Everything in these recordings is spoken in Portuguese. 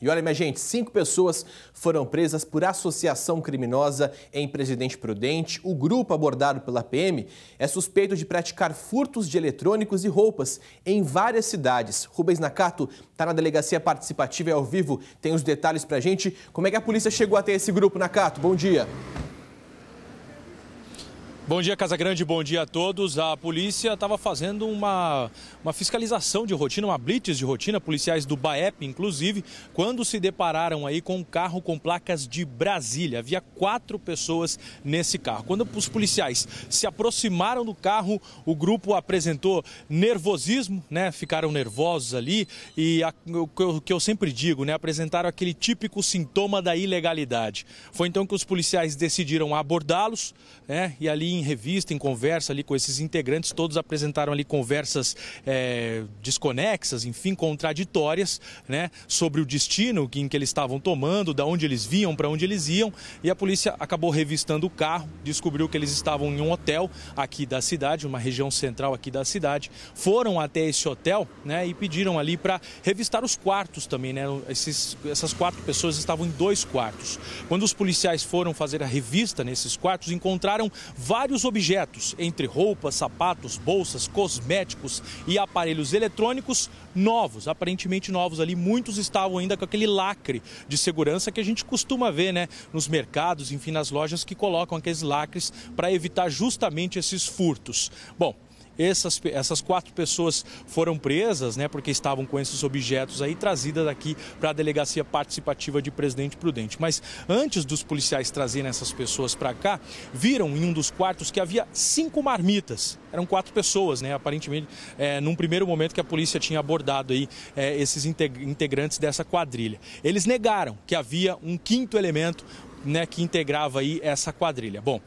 E olha, minha gente, cinco pessoas foram presas por associação criminosa em Presidente Prudente. O grupo abordado pela PM é suspeito de praticar furtos de eletrônicos e roupas em várias cidades. Rubens Nakato está na delegacia participativa e ao vivo tem os detalhes para gente. Como é que a polícia chegou até esse grupo, Nakato? Bom dia. Bom dia, Casa Grande, bom dia a todos. A polícia estava fazendo uma, uma fiscalização de rotina, uma blitz de rotina, policiais do BAEP, inclusive, quando se depararam aí com um carro com placas de Brasília. Havia quatro pessoas nesse carro. Quando os policiais se aproximaram do carro, o grupo apresentou nervosismo, né? Ficaram nervosos ali e a, o que eu sempre digo, né? Apresentaram aquele típico sintoma da ilegalidade. Foi então que os policiais decidiram abordá-los, né? E ali em revista, em conversa ali com esses integrantes, todos apresentaram ali conversas é, desconexas, enfim, contraditórias, né, sobre o destino em que eles estavam tomando, da onde eles vinham, para onde eles iam, e a polícia acabou revistando o carro, descobriu que eles estavam em um hotel aqui da cidade, uma região central aqui da cidade, foram até esse hotel, né, e pediram ali para revistar os quartos também, né, esses, essas quatro pessoas estavam em dois quartos. Quando os policiais foram fazer a revista nesses quartos, encontraram vários vários objetos, entre roupas, sapatos, bolsas, cosméticos e aparelhos eletrônicos novos, aparentemente novos ali. Muitos estavam ainda com aquele lacre de segurança que a gente costuma ver, né, nos mercados, enfim, nas lojas que colocam aqueles lacres para evitar justamente esses furtos. Bom, essas, essas quatro pessoas foram presas, né, porque estavam com esses objetos aí, trazidas aqui para a delegacia participativa de Presidente Prudente. Mas antes dos policiais trazerem essas pessoas para cá, viram em um dos quartos que havia cinco marmitas. Eram quatro pessoas, né, aparentemente, é, num primeiro momento que a polícia tinha abordado aí é, esses integrantes dessa quadrilha. Eles negaram que havia um quinto elemento né, que integrava aí essa quadrilha. Bom,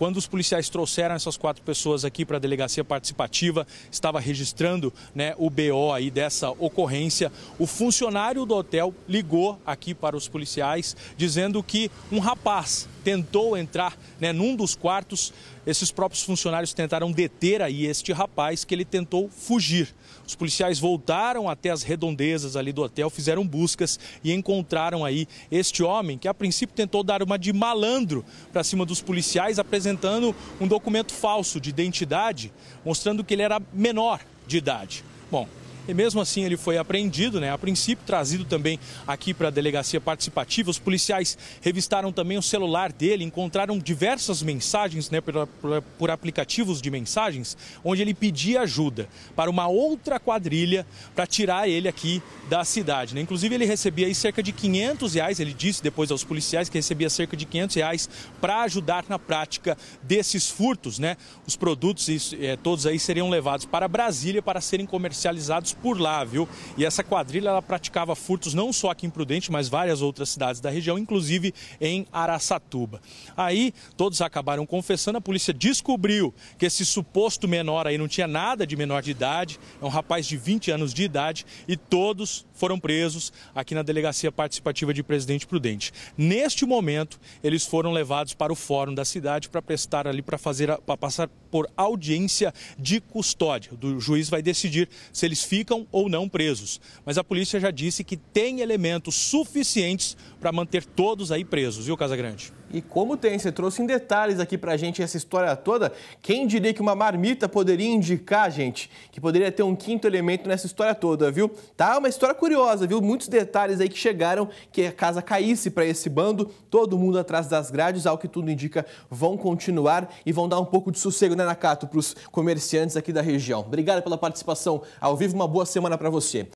quando os policiais trouxeram essas quatro pessoas aqui para a delegacia participativa, estava registrando né, o BO aí dessa ocorrência, o funcionário do hotel ligou aqui para os policiais dizendo que um rapaz tentou entrar né, num dos quartos. Esses próprios funcionários tentaram deter aí este rapaz que ele tentou fugir. Os policiais voltaram até as redondezas ali do hotel, fizeram buscas e encontraram aí este homem que a princípio tentou dar uma de malandro para cima dos policiais, apresentando um documento falso de identidade, mostrando que ele era menor de idade. Bom, e mesmo assim ele foi apreendido, né? A princípio trazido também aqui para a delegacia participativa. Os policiais revistaram também o celular dele, encontraram diversas mensagens, né, por, por, por aplicativos de mensagens, onde ele pedia ajuda para uma outra quadrilha para tirar ele aqui da cidade, né? Inclusive ele recebia aí cerca de 500 reais, ele disse depois aos policiais que recebia cerca de 500 reais para ajudar na prática desses furtos, né? Os produtos eh, todos aí seriam levados para Brasília para serem comercializados furtos por lá, viu? E essa quadrilha ela praticava furtos não só aqui em Prudente, mas várias outras cidades da região, inclusive em Araçatuba. Aí todos acabaram confessando, a polícia descobriu que esse suposto menor aí não tinha nada de menor de idade, é um rapaz de 20 anos de idade e todos foram presos aqui na delegacia participativa de Presidente Prudente. Neste momento, eles foram levados para o fórum da cidade para prestar ali para fazer para passar por audiência de custódia. O juiz vai decidir se eles ficam ficam ou não presos. Mas a polícia já disse que tem elementos suficientes para manter todos aí presos, viu, Casagrande? E como tem, você trouxe em detalhes aqui pra gente essa história toda. Quem diria que uma marmita poderia indicar, gente, que poderia ter um quinto elemento nessa história toda, viu? Tá uma história curiosa, viu? Muitos detalhes aí que chegaram que a casa caísse para esse bando, todo mundo atrás das grades, ao que tudo indica, vão continuar e vão dar um pouco de sossego, né, Nakato, pros comerciantes aqui da região. Obrigado pela participação ao vivo, uma boa semana para você.